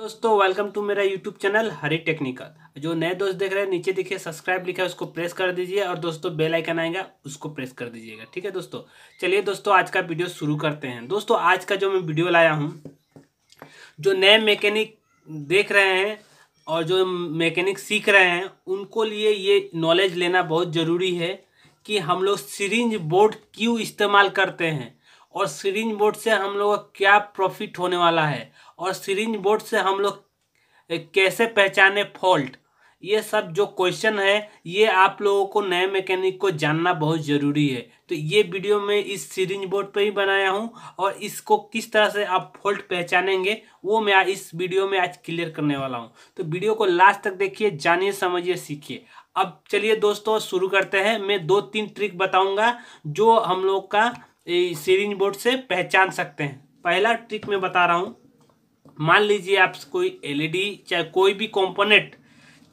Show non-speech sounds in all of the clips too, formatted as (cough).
दोस्तों welcome to मेरा YouTube channel Hari technical जो नए दोस्त देख रहे हैं नीचे देखिए सब्सक्राइब लिखा है उसको प्रेस कर दीजिए और दोस्तों बेल आइकन आएगा उसको प्रेस कर दीजिएगा ठीक है दोस्तों चलिए दोस्तों आज का वीडियो शुरू करते हैं दोस्तों आज का जो मैं वीडियो लाया हूँ जो नए मैकेनिक देख रहे हैं और जो मैकेनिक सीख रहे हैं उनको लिए ये नॉलेज लेना बहुत ज़रूरी है कि हम लोग सीरिंज बोर्ड क्यों इस्तेमाल करते हैं और सीरिंज बोर्ड से हम लोग का क्या प्रॉफिट होने वाला है और सीरिंज बोर्ड से हम लोग कैसे पहचाने फॉल्ट ये सब जो क्वेश्चन है ये आप लोगों को नए मैकेनिक को जानना बहुत ज़रूरी है तो ये वीडियो मैं इस सीरिंज बोर्ड पे ही बनाया हूँ और इसको किस तरह से आप फॉल्ट पहचानेंगे वो मैं इस वीडियो में आज क्लियर करने वाला हूँ तो वीडियो को लास्ट तक देखिए जानिए समझिए सीखिए अब चलिए दोस्तों शुरू करते हैं मैं दो तीन ट्रिक बताऊँगा जो हम लोग का सीरिंज बोर्ड से पहचान सकते हैं पहला ट्रिक मैं बता रहा हूँ मान लीजिए आप कोई एलईडी e चाहे कोई भी कंपोनेंट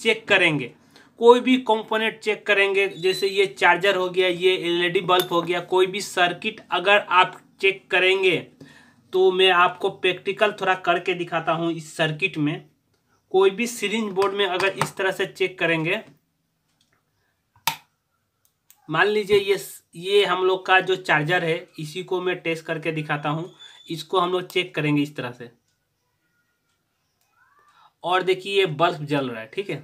चेक करेंगे कोई भी कंपोनेंट चेक करेंगे जैसे ये चार्जर हो गया ये एलईडी बल्ब e हो गया कोई भी सर्किट अगर आप चेक करेंगे तो मैं आपको प्रैक्टिकल थोड़ा करके दिखाता हूँ इस सर्किट में कोई भी सीरिंज बोर्ड में अगर इस तरह से चेक करेंगे मान लीजिए ये ये हम लोग का जो चार्जर है इसी को मैं टेस्ट करके दिखाता हूँ इसको हम लोग चेक करेंगे इस तरह से और देखिए ये बल्ब जल रहा है ठीक है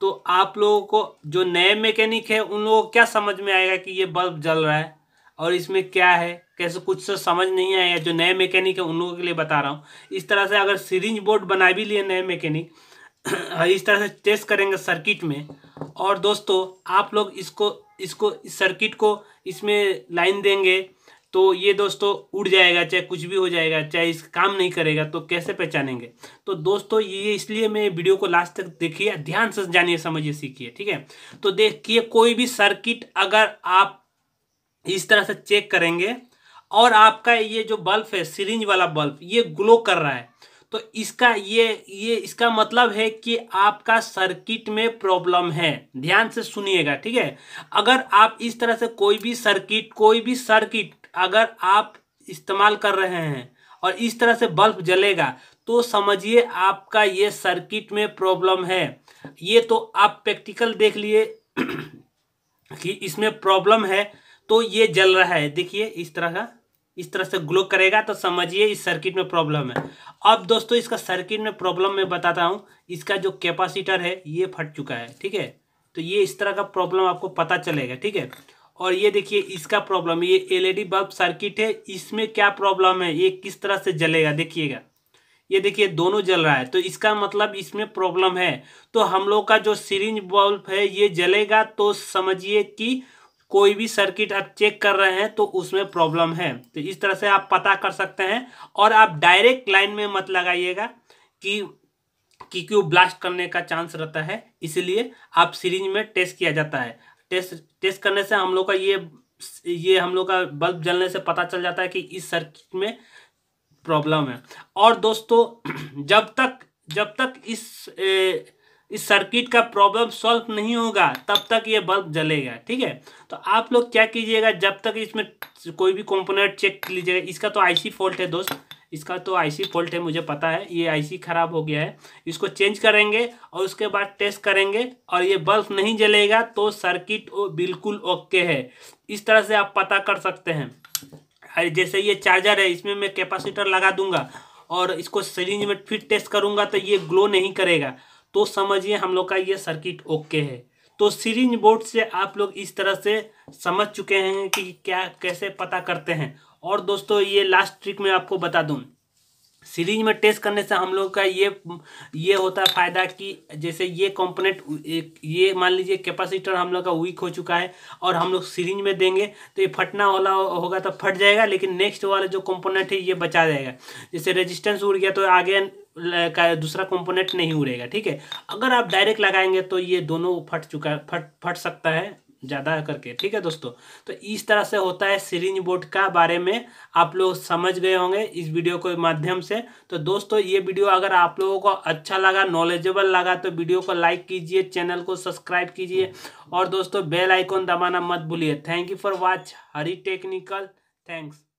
तो आप लोगों को जो नए मैकेनिक है उन लोगों को क्या समझ में आएगा कि ये बल्ब जल रहा है और इसमें क्या है कैसे कुछ से तो समझ नहीं आया जो नए मैकेनिक है उन लोगों के लिए बता रहा हूँ इस तरह से अगर सीरिंज बोर्ड बना भी लिए नए मैकेनिक (clears throat) हाँ, इस तरह से टेस्ट करेंगे सर्किट में और दोस्तों आप लोग इसको इसको इस सर्किट को इसमें लाइन देंगे तो ये दोस्तों उड़ जाएगा चाहे कुछ भी हो जाएगा चाहे इस काम नहीं करेगा तो कैसे पहचानेंगे तो दोस्तों ये इसलिए मैं वीडियो को लास्ट तक देखिए ध्यान से जानिए समझिए सीखिए ठीक है तो देखिए कोई भी सर्किट अगर आप इस तरह से चेक करेंगे और आपका ये जो बल्ब है सिरिंज वाला बल्ब ये ग्लो कर रहा है तो इसका ये ये इसका मतलब है कि आपका सर्किट में प्रॉब्लम है ध्यान से सुनिएगा ठीक है अगर आप इस तरह से कोई भी सर्किट कोई भी सर्किट अगर आप इस्तेमाल कर रहे हैं और इस तरह से बल्ब जलेगा तो समझिए आपका ये सर्किट में प्रॉब्लम है ये तो आप प्रैक्टिकल देख लिए (clears throat) कि इसमें प्रॉब्लम है तो ये जल रहा है देखिए इस तरह का इस तरह से ग्लो करेगा तो समझिए इस सर्किट में प्रॉब्लम है अब दोस्तों इसका सर्किट में प्रॉब्लम मैं बताता हूँ इसका जो कैपेसिटर है ये फट चुका है ठीक है तो ये इस तरह का प्रॉब्लम आपको पता चलेगा ठीक है और ये देखिए इसका प्रॉब्लम ये एलईडी बल्ब सर्किट है इसमें क्या प्रॉब्लम है ये किस तरह से जलेगा देखिएगा ये देखिए दोनों जल रहा है तो इसका मतलब इसमें प्रॉब्लम है तो हम लोग का जो सीरिंज बल्ब है ये जलेगा तो समझिए कि कोई भी सर्किट आप चेक कर रहे हैं तो उसमें प्रॉब्लम है तो इस तरह से आप पता कर सकते हैं और आप डायरेक्ट लाइन में मत लगाइएगा कि कि क्यू ब्लास्ट करने का चांस रहता है इसलिए आप सीरीज में टेस्ट किया जाता है टेस्ट टेस्ट करने से हम लोग का ये ये हम लोग का बल्ब जलने से पता चल जाता है कि इस सर्किट में प्रॉब्लम है और दोस्तों (clears throat) जब तक जब तक इस ए, इस सर्किट का प्रॉब्लम सॉल्व नहीं होगा तब तक ये बल्ब जलेगा ठीक है तो आप लोग क्या कीजिएगा जब तक इसमें कोई भी कंपोनेंट चेक कर लीजिएगा इसका तो आईसी फॉल्ट है दोस्त इसका तो आईसी फॉल्ट है मुझे पता है ये आईसी खराब हो गया है इसको चेंज करेंगे और उसके बाद टेस्ट करेंगे और ये बल्ब नहीं जलेगा तो सर्किट बिल्कुल ओके है इस तरह से आप पता कर सकते हैं जैसे ये चार्जर है इसमें मैं कैपेसिटर लगा दूंगा और इसको सीरीज में फिर टेस्ट करूंगा तो ये ग्लो नहीं करेगा तो समझिए हम लोग का ये सर्किट ओके है तो सीरीज बोर्ड से आप लोग इस तरह से समझ चुके हैं कि क्या कैसे पता करते हैं और दोस्तों ये लास्ट ट्रिक मैं आपको बता दूं सीरीज में टेस्ट करने से हम लोग का ये ये होता है फ़ायदा कि जैसे ये कंपोनेंट ये मान लीजिए कैपेसिटर हम लोग का वीक हो चुका है और हम लोग सीरीज में देंगे तो ये फटना वाला होगा तो फट जाएगा लेकिन नेक्स्ट वाला जो कंपोनेंट है ये बचा जाएगा जैसे रेजिस्टेंस उड़ गया तो आगे का दूसरा कंपोनेंट नहीं उड़ेगा ठीक है अगर आप डायरेक्ट लगाएंगे तो ये दोनों फट चुका फट फट सकता है ज़्यादा करके ठीक है दोस्तों तो इस तरह से होता है सीरिंज बोर्ड का बारे में आप लोग समझ गए होंगे इस वीडियो के माध्यम से तो दोस्तों ये वीडियो अगर आप लोगों को अच्छा लगा नॉलेजेबल लगा तो वीडियो को लाइक कीजिए चैनल को सब्सक्राइब कीजिए और दोस्तों बेल आइकॉन दबाना मत भूलिए thank you for watch Hari technical thanks